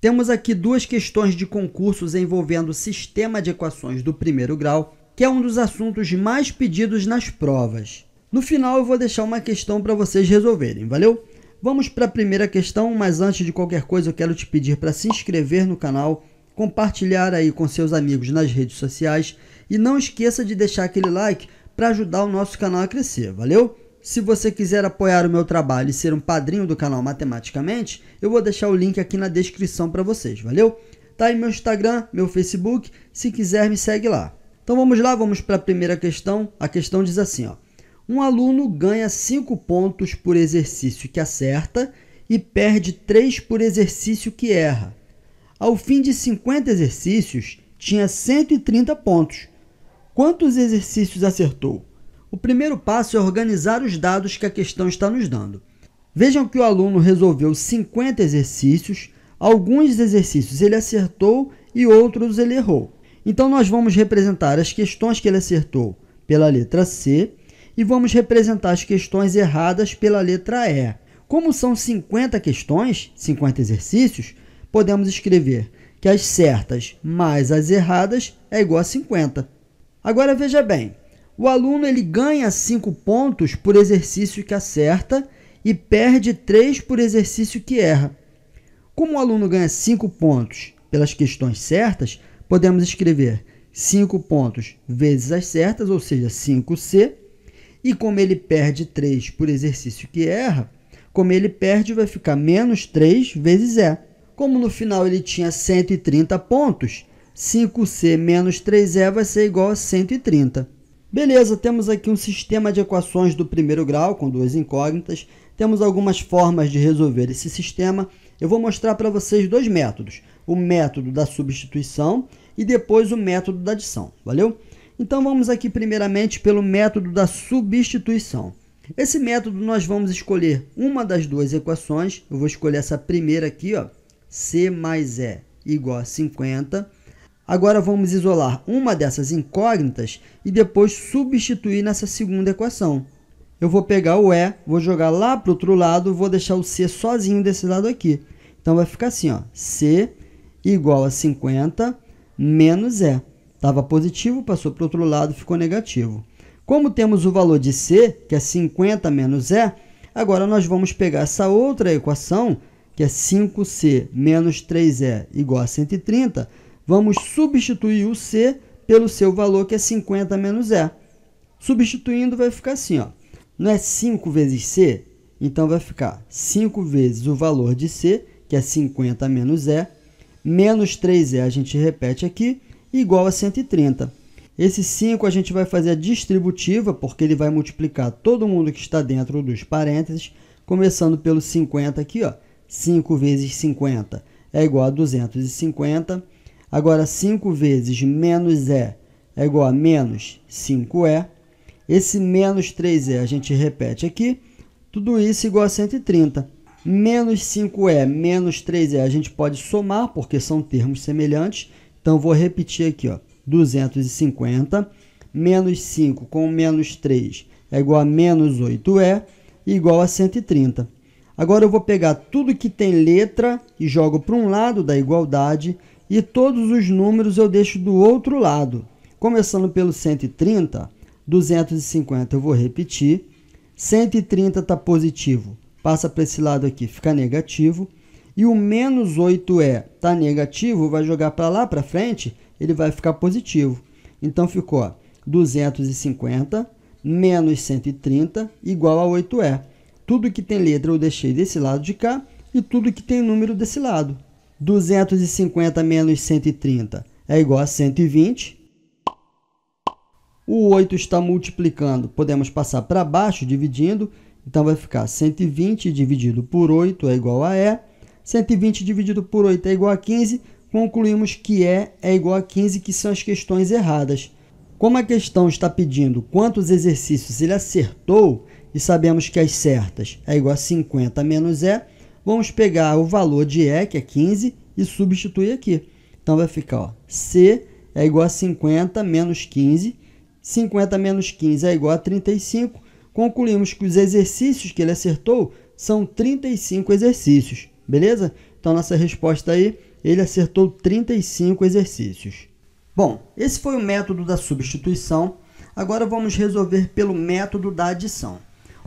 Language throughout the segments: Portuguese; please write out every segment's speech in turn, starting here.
Temos aqui duas questões de concursos envolvendo o sistema de equações do primeiro grau, que é um dos assuntos mais pedidos nas provas. No final eu vou deixar uma questão para vocês resolverem, valeu? Vamos para a primeira questão, mas antes de qualquer coisa eu quero te pedir para se inscrever no canal, compartilhar aí com seus amigos nas redes sociais e não esqueça de deixar aquele like para ajudar o nosso canal a crescer, valeu? Se você quiser apoiar o meu trabalho e ser um padrinho do canal Matematicamente, eu vou deixar o link aqui na descrição para vocês, valeu? Tá aí meu Instagram, meu Facebook, se quiser me segue lá. Então vamos lá, vamos para a primeira questão. A questão diz assim, ó. Um aluno ganha 5 pontos por exercício que acerta e perde 3 por exercício que erra. Ao fim de 50 exercícios, tinha 130 pontos. Quantos exercícios acertou? O primeiro passo é organizar os dados que a questão está nos dando. Vejam que o aluno resolveu 50 exercícios, alguns exercícios ele acertou e outros ele errou. Então nós vamos representar as questões que ele acertou pela letra C e vamos representar as questões erradas pela letra E. Como são 50 questões, 50 exercícios, podemos escrever que as certas mais as erradas é igual a 50. Agora veja bem, o aluno ele ganha 5 pontos por exercício que acerta e perde 3 por exercício que erra. Como o aluno ganha 5 pontos pelas questões certas, podemos escrever 5 pontos vezes as certas, ou seja, 5C. E como ele perde 3 por exercício que erra, como ele perde, vai ficar menos 3 vezes E. Como no final ele tinha 130 pontos, 5C menos 3E vai ser igual a 130. Beleza, temos aqui um sistema de equações do primeiro grau com duas incógnitas. Temos algumas formas de resolver esse sistema. Eu vou mostrar para vocês dois métodos. O método da substituição e depois o método da adição, valeu? Então vamos aqui primeiramente pelo método da substituição. Esse método nós vamos escolher uma das duas equações. Eu vou escolher essa primeira aqui, ó, C mais E igual a 50. Agora vamos isolar uma dessas incógnitas e depois substituir nessa segunda equação. Eu vou pegar o E, vou jogar lá para o outro lado, vou deixar o C sozinho desse lado aqui. Então vai ficar assim, ó, C igual a 50 menos E. Estava positivo, passou para o outro lado, ficou negativo. Como temos o valor de C, que é 50 menos E, agora nós vamos pegar essa outra equação, que é 5C menos 3E igual a 130, Vamos substituir o C pelo seu valor, que é 50 menos E. Substituindo, vai ficar assim, ó. Não é 5 vezes C? Então, vai ficar 5 vezes o valor de C, que é 50 menos E, menos 3E, a gente repete aqui, igual a 130. Esse 5 a gente vai fazer a distributiva, porque ele vai multiplicar todo mundo que está dentro dos parênteses, começando pelo 50 aqui, ó. 5 vezes 50 é igual a 250. Agora, 5 vezes menos E é, é igual a menos 5E. É. Esse menos 3E é, a gente repete aqui. Tudo isso igual a 130. Menos 5E menos 3E a gente pode somar, porque são termos semelhantes. Então, vou repetir aqui, ó, 250 menos 5 com menos 3 é igual a menos 8E, igual a 130. Agora eu vou pegar tudo que tem letra e jogo para um lado da igualdade e todos os números eu deixo do outro lado. Começando pelo 130, 250 eu vou repetir. 130 está positivo, passa para esse lado aqui, fica negativo. E o menos 8 é, está negativo, vai jogar para lá, para frente, ele vai ficar positivo. Então ficou 250 menos 130 igual a 8E. É. Tudo que tem letra eu deixei desse lado de cá e tudo que tem número desse lado. 250 menos 130 é igual a 120. O 8 está multiplicando, podemos passar para baixo dividindo, então vai ficar 120 dividido por 8 é igual a E. 120 dividido por 8 é igual a 15. Concluímos que E é, igual a 15, que são as questões erradas. Como a questão está pedindo quantos exercícios ele acertou, e sabemos que as certas é igual a 50 menos E, Vamos pegar o valor de E, que é 15, e substituir aqui. Então, vai ficar ó, C é igual a 50 menos 15. 50 menos 15 é igual a 35. Concluímos que os exercícios que ele acertou são 35 exercícios, beleza? Então, nossa resposta aí, ele acertou 35 exercícios. Bom, esse foi o método da substituição. Agora vamos resolver pelo método da adição.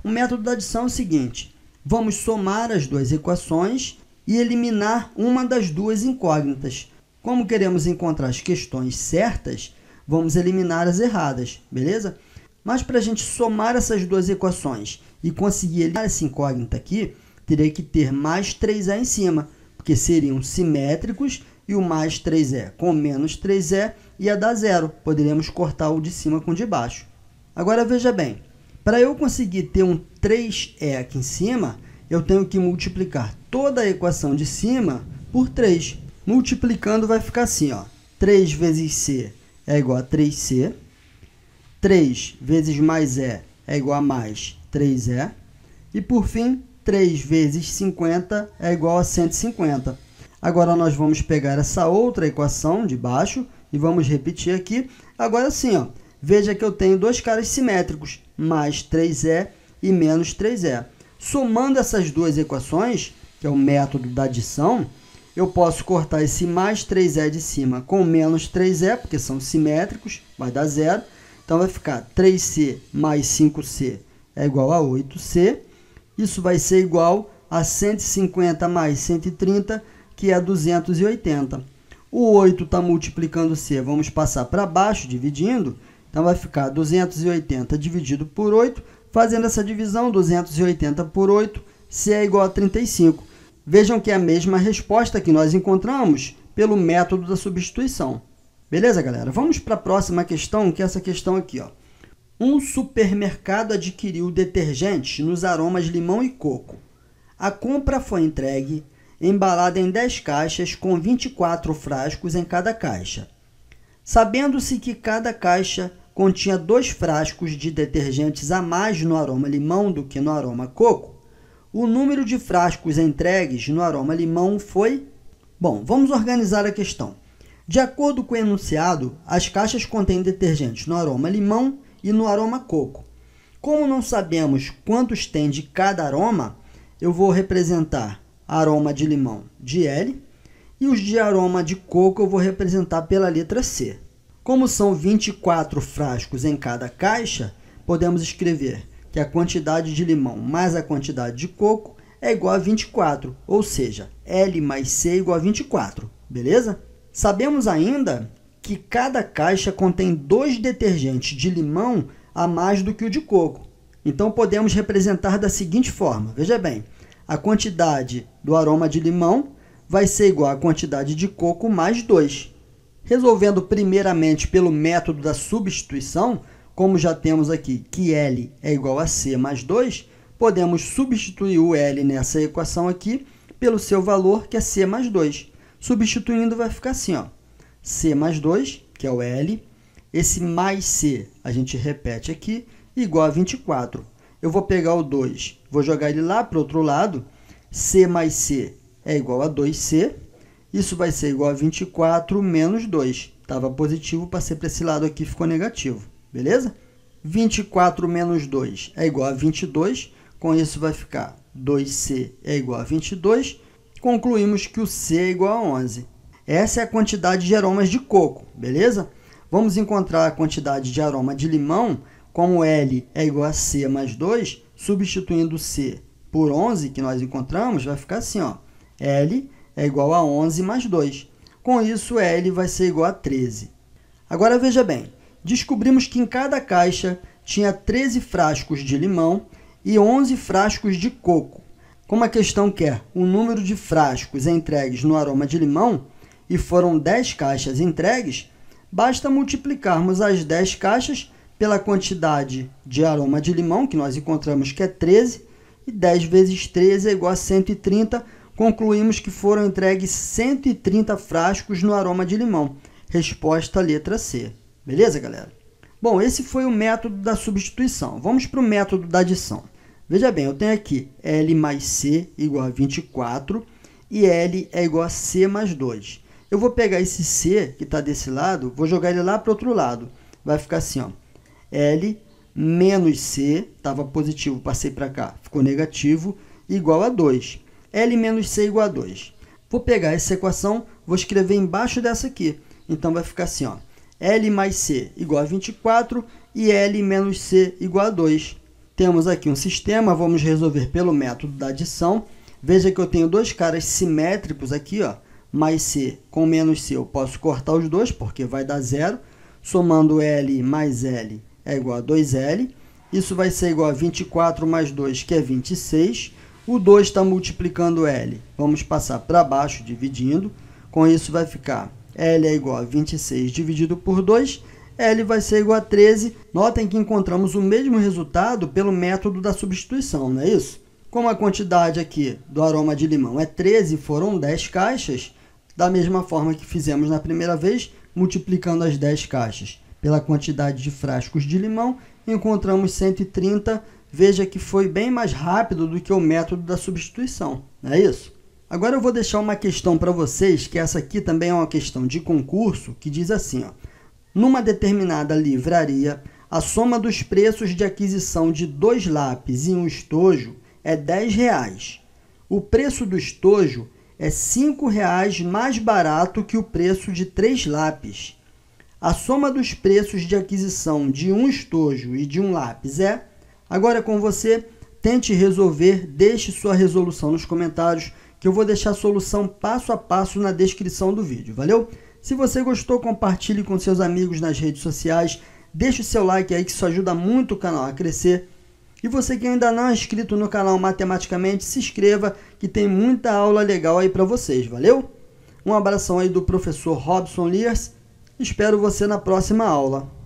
O método da adição é o seguinte, Vamos somar as duas equações e eliminar uma das duas incógnitas. Como queremos encontrar as questões certas, vamos eliminar as erradas, beleza? Mas para a gente somar essas duas equações e conseguir eliminar essa incógnita aqui, teria que ter mais 3 a em cima, porque seriam simétricos e o mais 3e com menos 3e ia dar zero. Poderíamos cortar o de cima com o de baixo. Agora veja bem, para eu conseguir ter um 3e aqui em cima, eu tenho que multiplicar toda a equação de cima por 3. Multiplicando vai ficar assim, ó. 3 vezes c é igual a 3c. 3 vezes mais e é igual a mais 3e. E por fim, 3 vezes 50 é igual a 150. Agora nós vamos pegar essa outra equação de baixo e vamos repetir aqui. Agora sim, ó, Veja que eu tenho dois caras simétricos, mais 3e é e menos 3e. É. Somando essas duas equações, que é o método da adição, eu posso cortar esse mais 3e é de cima com menos 3e, porque são simétricos, vai dar zero. Então, vai ficar 3c mais 5c é igual a 8c. Isso vai ser igual a 150 mais 130, que é 280. O 8 está multiplicando c, vamos passar para baixo, dividindo. Então vai ficar 280 dividido por 8. Fazendo essa divisão, 280 por 8, C é igual a 35. Vejam que é a mesma resposta que nós encontramos pelo método da substituição. Beleza, galera? Vamos para a próxima questão, que é essa questão aqui. Ó. Um supermercado adquiriu detergente nos aromas limão e coco. A compra foi entregue, embalada em 10 caixas, com 24 frascos em cada caixa. Sabendo-se que cada caixa continha dois frascos de detergentes a mais no aroma limão do que no aroma coco, o número de frascos entregues no aroma limão foi. Bom, vamos organizar a questão. De acordo com o enunciado, as caixas contêm detergentes no aroma limão e no aroma coco. Como não sabemos quantos tem de cada aroma, eu vou representar aroma de limão de L e os de aroma de coco eu vou representar pela letra C. Como são 24 frascos em cada caixa, podemos escrever que a quantidade de limão mais a quantidade de coco é igual a 24, ou seja, L mais C é igual a 24, beleza? Sabemos ainda que cada caixa contém dois detergentes de limão a mais do que o de coco. Então podemos representar da seguinte forma: veja bem, a quantidade do aroma de limão vai ser igual à quantidade de coco mais 2. Resolvendo primeiramente pelo método da substituição, como já temos aqui que L é igual a C mais 2, podemos substituir o L nessa equação aqui pelo seu valor, que é C mais 2. Substituindo vai ficar assim, ó, C mais 2, que é o L, esse mais C a gente repete aqui, igual a 24. Eu vou pegar o 2, vou jogar ele lá para o outro lado, C mais C é igual a 2C, isso vai ser igual a 24 menos 2. Estava positivo, passei para esse lado aqui, ficou negativo. Beleza? 24 menos 2 é igual a 22. Com isso vai ficar 2C é igual a 22. Concluímos que o C é igual a 11. Essa é a quantidade de aromas de coco, beleza? Vamos encontrar a quantidade de aroma de limão, como L é igual a C mais 2, substituindo C por 11, que nós encontramos, vai ficar assim, ó. L é igual a 11 mais 2. Com isso, L vai ser igual a 13. Agora veja bem, descobrimos que em cada caixa tinha 13 frascos de limão e 11 frascos de coco. Como a questão quer o número de frascos entregues no aroma de limão, e foram 10 caixas entregues, basta multiplicarmos as 10 caixas pela quantidade de aroma de limão que nós encontramos, que é 13, e 10 vezes 13 é igual a 130, concluímos que foram entregues 130 frascos no aroma de limão. Resposta letra C. Beleza, galera? Bom, esse foi o método da substituição. Vamos para o método da adição. Veja bem, eu tenho aqui L mais C igual a 24 e L é igual a C mais 2. Eu vou pegar esse C que está desse lado, vou jogar ele lá para o outro lado. Vai ficar assim, ó. L menos C, estava positivo, passei para cá, ficou negativo, igual a 2. L menos C igual a 2. Vou pegar essa equação, vou escrever embaixo dessa aqui. Então vai ficar assim, ó. L mais C igual a 24 e L menos C igual a 2. Temos aqui um sistema, vamos resolver pelo método da adição. Veja que eu tenho dois caras simétricos aqui, ó. Mais C com menos C eu posso cortar os dois, porque vai dar zero. Somando L mais L é igual a 2L. Isso vai ser igual a 24 mais 2, que é 26 o 2 está multiplicando L. Vamos passar para baixo dividindo. Com isso vai ficar L é igual a 26 dividido por 2. L vai ser igual a 13. Notem que encontramos o mesmo resultado pelo método da substituição, não é isso? Como a quantidade aqui do aroma de limão é 13, foram 10 caixas, da mesma forma que fizemos na primeira vez, multiplicando as 10 caixas pela quantidade de frascos de limão, encontramos 130 veja que foi bem mais rápido do que o método da substituição, não é isso? Agora eu vou deixar uma questão para vocês, que essa aqui também é uma questão de concurso, que diz assim, ó, numa determinada livraria, a soma dos preços de aquisição de dois lápis e um estojo é R$10. O preço do estojo é R$ mais barato que o preço de três lápis. A soma dos preços de aquisição de um estojo e de um lápis é Agora é com você, tente resolver, deixe sua resolução nos comentários, que eu vou deixar a solução passo a passo na descrição do vídeo, valeu? Se você gostou, compartilhe com seus amigos nas redes sociais, deixe o seu like aí que isso ajuda muito o canal a crescer. E você que ainda não é inscrito no canal Matematicamente, se inscreva que tem muita aula legal aí para vocês, valeu? Um abração aí do professor Robson Liers. Espero você na próxima aula.